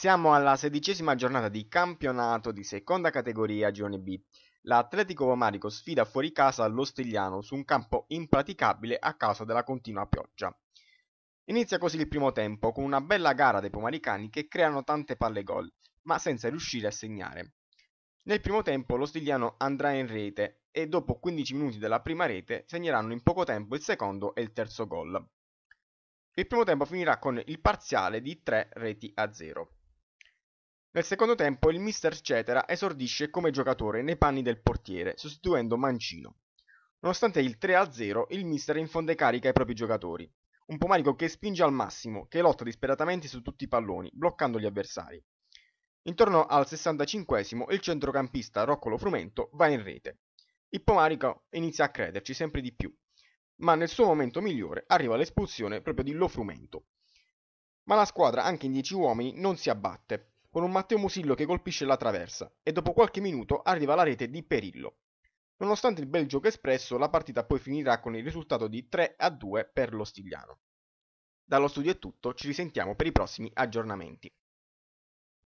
Siamo alla sedicesima giornata di campionato di seconda categoria Girone B. L'Atletico Pomarico sfida fuori casa lo Stigliano su un campo impraticabile a causa della continua pioggia. Inizia così il primo tempo con una bella gara dei pomaricani che creano tante palle gol, ma senza riuscire a segnare. Nel primo tempo lo Stigliano andrà in rete e dopo 15 minuti della prima rete segneranno in poco tempo il secondo e il terzo gol. Il primo tempo finirà con il parziale di 3 reti a 0. Nel secondo tempo il mister Cetera esordisce come giocatore nei panni del portiere, sostituendo Mancino. Nonostante il 3-0, il mister infonde carica ai propri giocatori. Un pomarico che spinge al massimo, che lotta disperatamente su tutti i palloni, bloccando gli avversari. Intorno al 65 il centrocampista Roccolo Frumento va in rete. Il pomarico inizia a crederci sempre di più, ma nel suo momento migliore arriva l'espulsione proprio di Lo Frumento. Ma la squadra, anche in 10 uomini, non si abbatte con un Matteo Musillo che colpisce la traversa e dopo qualche minuto arriva la rete di Perillo. Nonostante il bel gioco espresso, la partita poi finirà con il risultato di 3 a 2 per lo Stigliano. Dallo studio è tutto, ci risentiamo per i prossimi aggiornamenti.